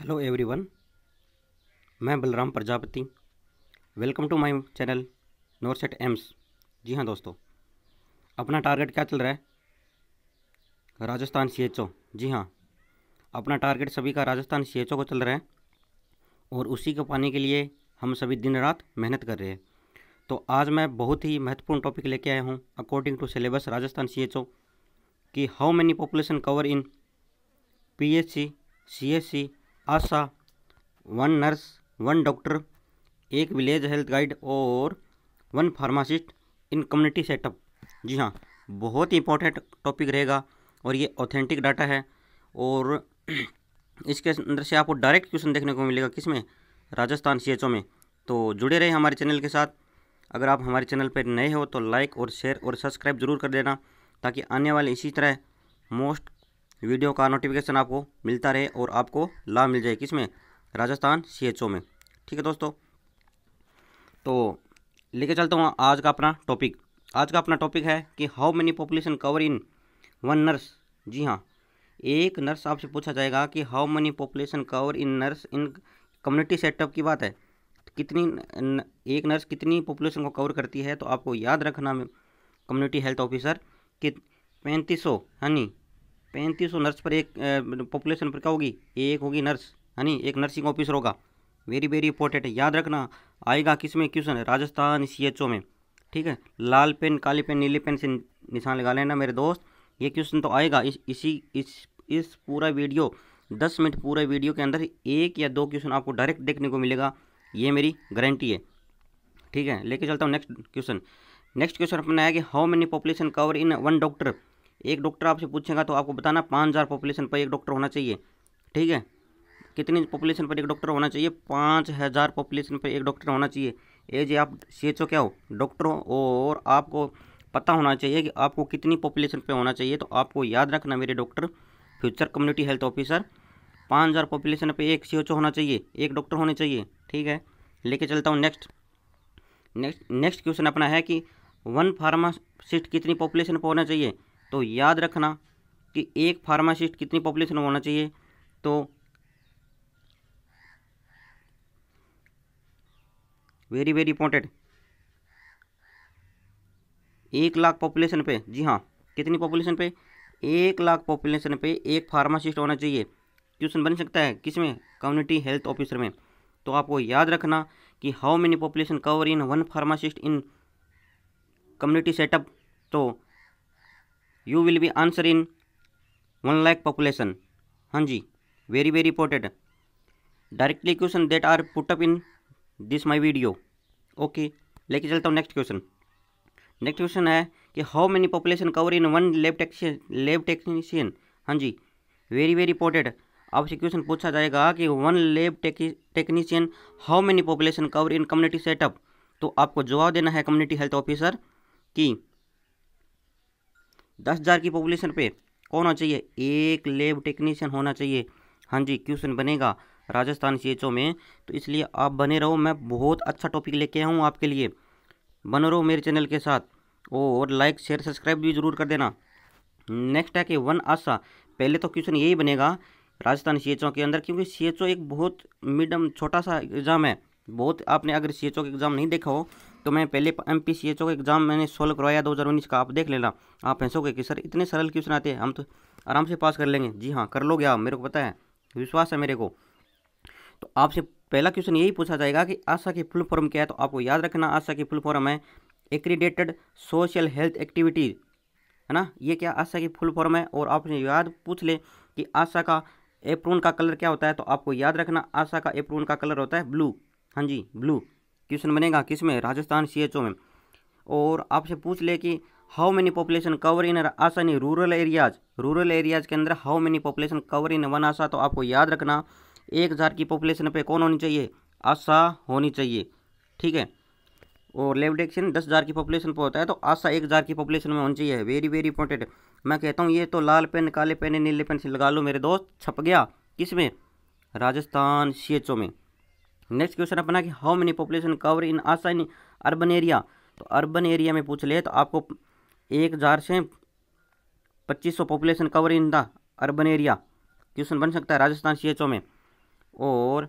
hello everyone मैं Balram Prajapati welcome to my channel NORCET AIIMS जी हाँ दोस्तों अपना टारगेट क्या चल रहा है राजस्थान सीएचओ जी हाँ अपना टारगेट सभी का राजस्थान सीएचओ को चल रहा है और उसी को पाने के लिए हम सभी दिन रात मेहनत कर रहे हैं तो आज मैं बहुत ही महत्वपूर्ण टॉपिक लेके आया हूँ अकॉर्डिंग टू सिलेबस राजस्थान सी कि how many population cover in PHC सी ASHA one nurse one doctor एक विलेज हेल्थ गाइड और one pharmacist in community setup जी हाँ बहुत ही इंपॉर्टेंट टॉपिक रहेगा और ये ऑथेंटिक डाटा है और इसके अंदर से आपको डायरेक्ट क्वेश्चन देखने को मिलेगा किस में राजस्थान सी में तो जुड़े रहे हमारे चैनल के साथ अगर आप हमारे चैनल पर नए हो तो लाइक और शेयर और सब्सक्राइब जरूर कर देना ताकि आने वाले इसी तरह मोस्ट वीडियो का नोटिफिकेशन आपको मिलता रहे और आपको लाभ मिल जाए किसमें राजस्थान सी में ठीक है दोस्तों तो लेके चलता हूँ आज का अपना टॉपिक आज का अपना टॉपिक है कि how many population cover in one nurse जी हाँ एक नर्स आपसे पूछा जाएगा कि how many population cover in nurse in community setup की बात है कितनी न, एक नर्स कितनी पॉपुलेशन को कवर करती है तो आपको याद रखना कम्युनिटी हेल्थ ऑफिसर कि पैंतीस सौ यानी हाँ पैंतीस सौ नर्स पर एक पॉपुलेशन मतलब पर क्या होगी एक होगी नर्स यानी एक नर्सिंग ऑफिसर होगा वेरी वेरी इंपॉर्टेंट है याद रखना आएगा किस में क्वेश्चन है राजस्थान सी में ठीक है लाल पेन काली पेन नीले पेन से निशान लगा लेना मेरे दोस्त ये क्वेश्चन तो आएगा इस इसी इस इस पूरा वीडियो दस मिनट पूरा वीडियो के अंदर एक या दो क्वेश्चन आपको डायरेक्ट देखने को मिलेगा ये मेरी गारंटी है ठीक है लेके चलता हूँ नेक्स्ट क्वेश्चन नेक्स्ट क्वेश्चन अपना आया कि how many population cover in one doctor एक डॉक्टर आपसे पूछेगा तो आपको बताना पाँच हज़ार पॉपुलेशन पर एक डॉक्टर होना चाहिए ठीक है कितनी पॉपुलेशन पर एक डॉक्टर होना चाहिए पाँच हज़ार पॉपुलेशन पर एक डॉक्टर होना चाहिए ए जी आप सी क्या हो डॉक्टर हो और आपको पता होना चाहिए कि आपको कितनी पॉपुलेशन पर होना चाहिए तो आपको याद रखना मेरे doctor future community health officer पाँच हज़ार पॉपुलेशन पर एक सी होना चाहिए एक डॉक्टर होने चाहिए ठीक है लेके चलता हूँ नेक्स्ट नेक्स्ट नेक्स्ट क्वेश्चन अपना है कि वन फार्मासिस्ट कितनी पॉपुलेशन पर होना चाहिए तो याद रखना कि एक फार्मासिस्ट कितनी पॉपुलेशन में होना चाहिए तो वेरी वेरी इंपॉर्टेंट एक लाख पॉपुलेशन पे जी हाँ कितनी पॉपुलेशन पे एक लाख पॉपुलेशन पे एक फार्मासिस्ट होना चाहिए क्वेश्चन बन सकता है किस में कम्युनिटी हेल्थ ऑफिसर में तो आपको याद रखना कि how many population cover in one pharmacist in community setup तो you will be answer in one lakh population हाँ जी very very important directly question that are put up in this my video okay लेके चलता हूँ नेक्स्ट क्वेश्चन नेक्स्ट क्वेश्चन है कि how many population cover in one lab technician lab technician हाँ जी very very important आपसे क्वेश्चन पूछा जाएगा कि one lab technician how many population cover in community setup तो आपको जवाब देना है कम्युनिटी हेल्थ ऑफिसर की दस हज़ार की पॉपुलेशन पे कौन होना चाहिए एक लेब टेक्नीशियन होना चाहिए हाँ जी क्वेश्चन बनेगा राजस्थान सी में तो इसलिए आप बने रहो मैं बहुत अच्छा टॉपिक लेके आया हूँ आपके लिए बने रहो मेरे चैनल के साथ और लाइक शेयर सब्सक्राइब भी जरूर कर देना नेक्स्ट है कि वन आशा पहले तो क्वेश्चन यही बनेगा राजस्थान सी के अंदर क्योंकि सी एक बहुत मीडियम छोटा सा एग्ज़ाम है बहुत आपने अगर सी का एग्ज़ाम नहीं देखा हो तो मैं पहले M P C H O का एग्ज़ाम मैंने सोल्व करवाया दो का आप देख लेना आप कहेंसोगे कि सर इतने सरल क्वेश्चन आते हैं हम तो आराम से पास कर लेंगे जी हाँ कर लोगे आप मेरे को पता है विश्वास है मेरे को तो आपसे पहला क्वेश्चन यही पूछा जाएगा कि आशा की फुल फॉर्म क्या है तो आपको याद रखना आशा की फुल फॉर्म है एक्रीडेटेड सोशल हेल्थ एक्टिविटीज़ है ना ये क्या आशा की फुल फॉर्म है और आपने याद पूछ ले कि आशा का एप्रोन का कलर क्या होता है तो आपको याद रखना आशा का एप्रोन का कलर होता है ब्लू हाँ जी ब्लू क्वेश्चन बनेगा किस में राजस्थान सी एच ओ में और आपसे पूछ ले कि how many population cover in आसानी रूरल एरियाज रूरल एरियाज के अंदर how many population cover in one ASHA तो आपको याद रखना एक हज़ार की पॉपुलेशन पे कौन होनी चाहिए आशा होनी चाहिए ठीक है और लेफ्ट एक्शन दस हज़ार की पॉपुलेशन पर होता है तो आशा एक हज़ार की पॉपुलेशन में होनी चाहिए वेरी वेरी इंपॉर्टेंट मैं कहता हूँ ये तो लाल पेन काले पेन नीले पेन से लगा लो मेरे दोस्त छप गया किस में राजस्थान सी में नेक्स्ट क्वेश्चन अपना कि how many population cover in आसानी अर्बन एरिया तो अर्बन एरिया में पूछ ले तो आपको एक हज़ार से पच्चीस सौ population cover in the urban area question बन सकता है राजस्थान सी में और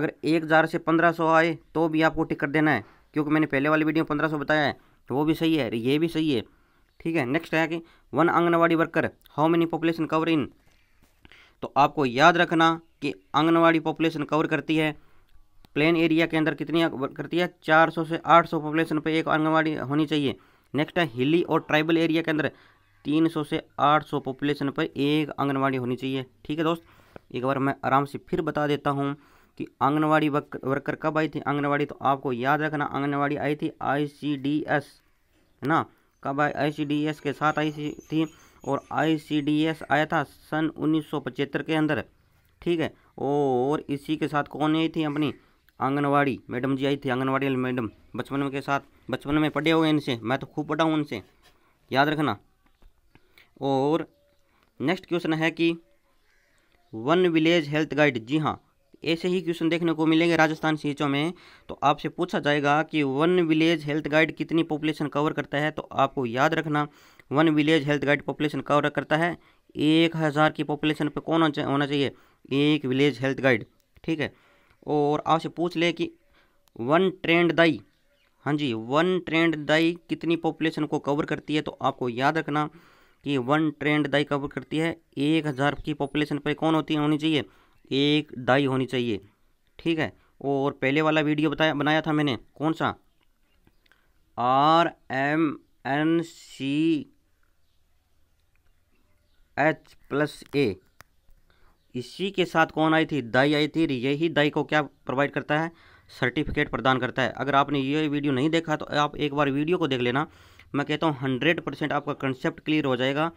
अगर एक हज़ार से पंद्रह सौ आए तो भी आपको टिकट देना है क्योंकि मैंने पहले वाली वीडियो पंद्रह सौ बताया है तो वो भी सही है ये भी सही है ठीक है नेक्स्ट है कि one Anganwadi worker how many population cover in तो आपको याद रखना कि आंगनवाड़ी पॉपुलेशन कवर करती है प्लेन एरिया के अंदर कितनी करती है सौ से आठ सौ पॉपुलेशन पर एक आंगनबाड़ी होनी चाहिए नेक्स्ट है हिली और ट्राइबल एरिया के अंदर तीन सौ से आठ सौ पॉपुलेशन पर एक आंगनबाड़ी होनी चाहिए ठीक है दोस्त एक बार मैं आराम से फिर बता देता हूँ कि आंगनबाड़ी वर्कर कब आई थी आंगनबाड़ी तो आपको याद रखना आंगनबाड़ी आई थी आई है ना कब आई आई के साथ आई थी और आई आया था सन उन्नीस के अंदर ठीक है और इसी के साथ कौन आई थी अपनी आंगनवाड़ी मैडम जी आई थी आंगनवाड़ी वाली मैडम बचपन में के साथ बचपन में पढ़े हुए इनसे मैं तो खूब पढ़ा हूँ उनसे याद रखना और नेक्स्ट क्वेश्चन है कि वन विलेज हेल्थ गाइड जी हाँ ऐसे ही क्वेश्चन देखने को मिलेंगे राजस्थान सीचों में तो आपसे पूछा जाएगा कि वन विलेज हेल्थ गाइड कितनी पॉपुलेशन कवर करता है तो आपको याद रखना one village health guide population cover करता है एक हज़ार की पॉपुलेशन पे कौन होना चाहिए एक विलेज हेल्थ गाइड ठीक है और आपसे पूछ ले कि वन ट्रेंड दाई हाँ जी वन ट्रेंड दाई कितनी पॉपुलेशन को कवर करती है तो आपको याद रखना कि वन ट्रेंड दाई कवर करती है एक हज़ार की पॉपुलेशन पर कौन होती होनी चाहिए एक दाई होनी चाहिए ठीक है और पहले वाला वीडियो बताया बनाया था मैंने कौन सा R M N C H plus A इसी के साथ कौन आई थी दाई आई थी यही दाई को क्या प्रोवाइड करता है सर्टिफिकेट प्रदान करता है अगर आपने ये वीडियो नहीं देखा तो आप एक बार वीडियो को देख लेना मैं कहता हूँ हंड्रेड परसेंट आपका कंसेप्ट क्लियर हो जाएगा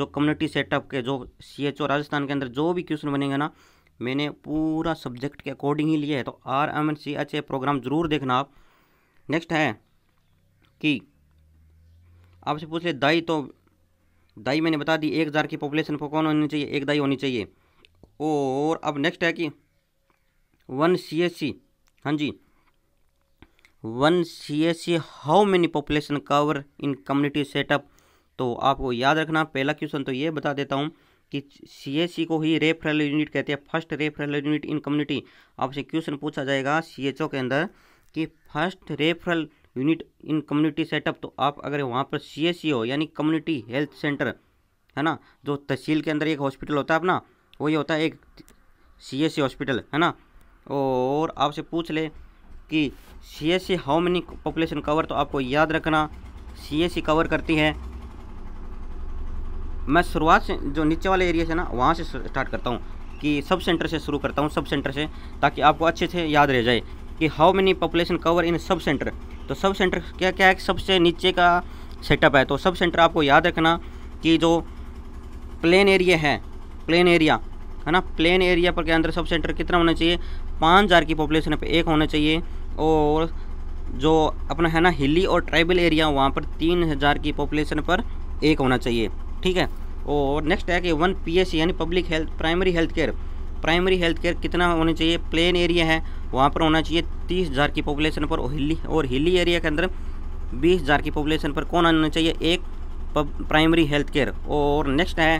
जो कम्युनिटी सेटअप के जो सी एच ओ राजस्थान के अंदर जो भी क्वेश्चन बनेंगे ना मैंने पूरा सब्जेक्ट के अकॉर्डिंग ही लिया है तो R M N C H A programme ज़रूर देखना आप नेक्स्ट है कि आपसे पूछ ले दाई तो दाई मैंने बता दी एक हज़ार की पॉपुलेशन को कौन होनी चाहिए एक दाई होनी चाहिए और अब नेक्स्ट है कि वन सी एस सी हाँ जी one C S C how many population cover in community setup तो आपको याद रखना पहला क्वेश्चन तो ये बता देता हूँ कि सी एस सी को ही रेफरल यूनिट कहते हैं first referral unit in community आपसे क्वेश्चन पूछा जाएगा सी एच ओ के अंदर कि first referral unit in community setup तो आप अगर वहाँ पर सी एस सी हो यानी कम्युनिटी हेल्थ सेंटर है ना जो तहसील के अंदर एक हॉस्पिटल होता है अपना वो ये होता है एक सी हॉस्पिटल है ना और आपसे पूछ ले कि C S C how many population cover तो आपको याद रखना सी एस सी कवर करती है मैं शुरुआत से जो नीचे वाले एरिया से ना वहाँ से स्टार्ट करता हूँ कि सब सेंटर से शुरू करता हूँ सब सेंटर से ताकि आपको अच्छे से याद रह जाए कि how many population cover in sub centre तो सब सेंटर क्या क्या है सबसे नीचे का सेटअप है तो सब सेंटर आपको याद रखना कि जो प्लेन एरिया है प्लेन एरिया है ना प्लेन एरिया पर के अंदर सब सेंटर कितना होना चाहिए पाँच हज़ार की पॉपुलेशन पे एक होना चाहिए और जो अपना है ना हिली और ट्राइबल एरिया वहाँ पर तीन हज़ार की पॉपुलेशन पर एक होना चाहिए ठीक है और नेक्स्ट है कि वन पी यानी public health primary health care primary health care कितना होना चाहिए प्लेन एरिया है वहाँ पर होना चाहिए तीस हज़ार की पॉपुलेशन पर और हिली और हिली एरिया के अंदर बीस हज़ार की पॉपुलेशन पर कौन आना चाहिए एक प्राइमरी हेल्थ केयर और नेक्स्ट है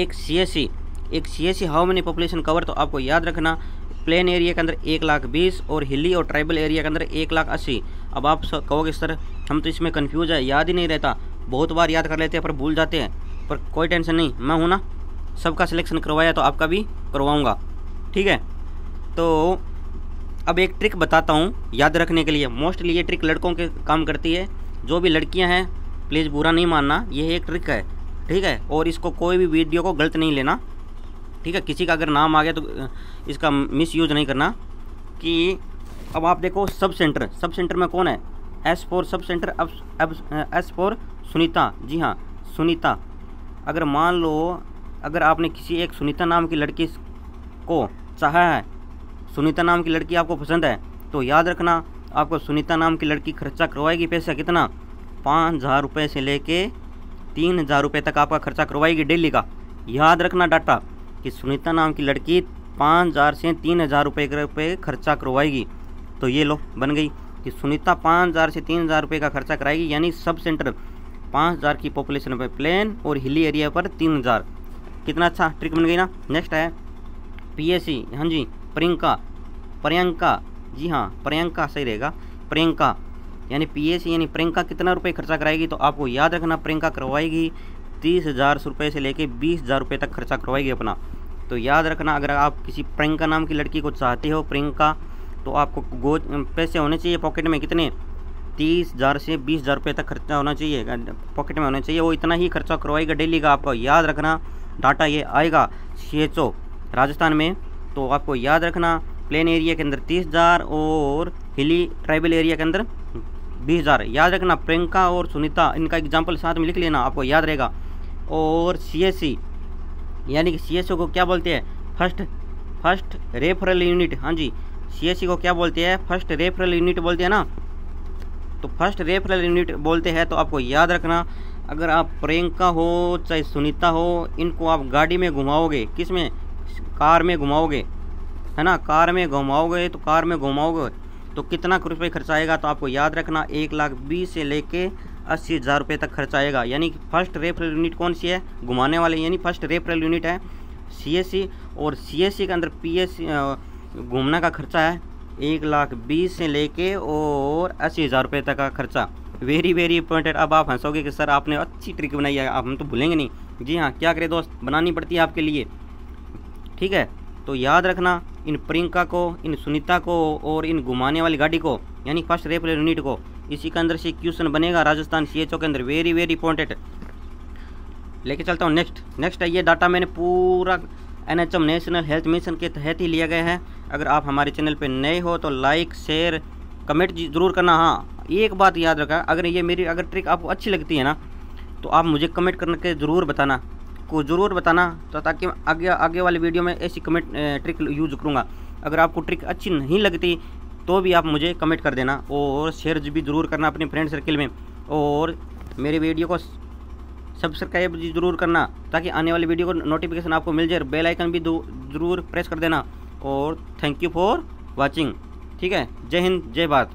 एक सी एक C how many population cover तो आपको याद रखना प्लेन एरिया के अंदर एक लाख बीस और हिली और ट्राइबल एरिया के अंदर एक लाख अस्सी अब आप कहोगे सर हम तो इसमें कन्फ्यूज़ है याद ही नहीं रहता बहुत बार याद कर लेते हैं पर भूल जाते हैं पर कोई टेंशन नहीं मैं हूँ ना सबका सिलेक्शन करवाया तो आपका भी करवाऊँगा ठीक है तो अब एक ट्रिक बताता हूँ याद रखने के लिए मोस्टली ये ट्रिक लड़कों के काम करती है जो भी लड़कियाँ हैं प्लीज़ बुरा नहीं मानना यह एक ट्रिक है ठीक है और इसको कोई भी वीडियो को गलत नहीं लेना ठीक है किसी का अगर नाम आ गया तो इसका मिस यूज़ नहीं करना कि अब आप देखो सब सेंटर सब सेंटर में कौन है एस फोर सब सेंटर अब अब एस फोर सुनीता जी हाँ सुनीता अगर मान लो अगर आपने किसी एक सुनीता नाम की लड़की को चाहा है सुनीता नाम की लड़की आपको पसंद है तो याद रखना आपको सुनीता नाम की लड़की खर्चा करवाएगी पैसा कितना पाँच हज़ार रुपये से लेके तीन हज़ार रुपये तक आपका खर्चा करवाएगी डेली का याद रखना डाटा कि सुनीता नाम की लड़की पाँच हज़ार से तीन हज़ार रुपये रुपये खर्चा करवाएगी तो ये लो बन गई कि सुनीता पाँच हज़ार से तीन हज़ार रुपये का खर्चा कराएगी यानी सब सेंटर पाँच हज़ार की पॉपुलेशन पर प्लेन और हिली एरिया पर तीन हज़ार कितना अच्छा ट्रिक बन गई ना नेक्स्ट है पीएससी हाँ जी प्रियंका प्रियंका जी हाँ प्रियंका सही रहेगा प्रियंका यानी पीएससी यानी प्रियंका कितना रुपये खर्चा कराएगी तो आपको याद रखना प्रियंका करवाएगी तीस हज़ार रुपये से लेके बीस हज़ार रुपये तक खर्चा करवाएगी अपना तो याद रखना अगर आप किसी प्रियंका नाम की लड़की को चाहते हो प्रियंका तो आपको गोद पैसे होने चाहिए पॉकेट में कितने तीस हज़ार से बीस हज़ार रुपये तक खर्चा होना चाहिए पॉकेट में होना चाहिए वो इतना ही खर्चा करवाएगा डेली का आपको याद रखना डाटा ये आएगा सी राजस्थान में तो आपको याद रखना प्लेन एरिया के अंदर तीस हज़ार और हिली ट्राइबल एरिया के अंदर बीस हज़ार याद रखना प्रियंका और सुनीता इनका एग्जाम्पल साथ में लिख लेना आपको याद रहेगा और सी यानी कि सी को क्या बोलते हैं फर्स्ट फर्स्ट रेफरल यूनिट हाँ जी सी e को क्या बोलते हैं फर्स्ट रेफरल यूनिट बोलते हैं ना तो फर्स्ट रेफरल यूनिट बोलते हैं तो आपको याद रखना अगर आप प्रियंका हो चाहे सुनीता हो इनको आप गाड़ी में घुमाओगे किस में कार में घुमाओगे है ना कार में घुमाओगे तो कार में घुमाओगे तो कितना रुपये खर्चा आएगा तो आपको याद रखना एक लाख बीस से लेके अस्सी हज़ार रुपये तक खर्च आएगा यानी फर्स्ट रेफरल यूनिट कौन सी है घुमाने वाले यानी फर्स्ट रेफरल यूनिट है सीएससी और सीएससी के अंदर पीएससी घूमने का खर्चा है एक लाख बीस से लेके और अस्सी हज़ार रुपये तक का खर्चा वेरी वेरी इंपॉर्टेंट अब आप हंसोगे कि सर आपने अच्छी ट्रिक बनाई है आप हम तो भूलेंगे नहीं जी हाँ क्या करें दोस्त बनानी पड़ती है आपके लिए ठीक है तो याद रखना इन प्रियंका को इन सुनीता को और इन घुमाने वाली गाड़ी को यानी फर्स्ट रेपल यूनिट को इसी के अंदर से क्वेश्चन बनेगा राजस्थान सी के अंदर वेरी वेरी इंपॉर्टेंट लेके चलता हूँ नेक्स्ट नेक्स्ट है ये डाटा मैंने पूरा N H M national health mission के तहत ही लिया गया है अगर आप हमारे चैनल पर नए हो तो लाइक शेयर कमेंट जरूर करना हाँ एक बात याद रखा अगर ये मेरी अगर ट्रिक आपको अच्छी लगती है ना तो आप मुझे कमेंट करके ज़रूर बताना को ज़रूर बताना तो ताकि आगे आगे वाले वीडियो में ऐसी कमेंट ट्रिक यूज करूँगा अगर आपको ट्रिक अच्छी नहीं लगती तो भी आप मुझे कमेंट कर देना और शेयर भी ज़रूर करना अपने फ्रेंड सर्किल में और मेरे वीडियो को सब्सक्राइब ज़रूर करना ताकि आने वाली वीडियो को नोटिफिकेशन आपको मिल जाए बेल आइकन भी ज़रूर प्रेस कर देना और थैंक यू फॉर वॉचिंग ठीक है जय हिंद जय भारत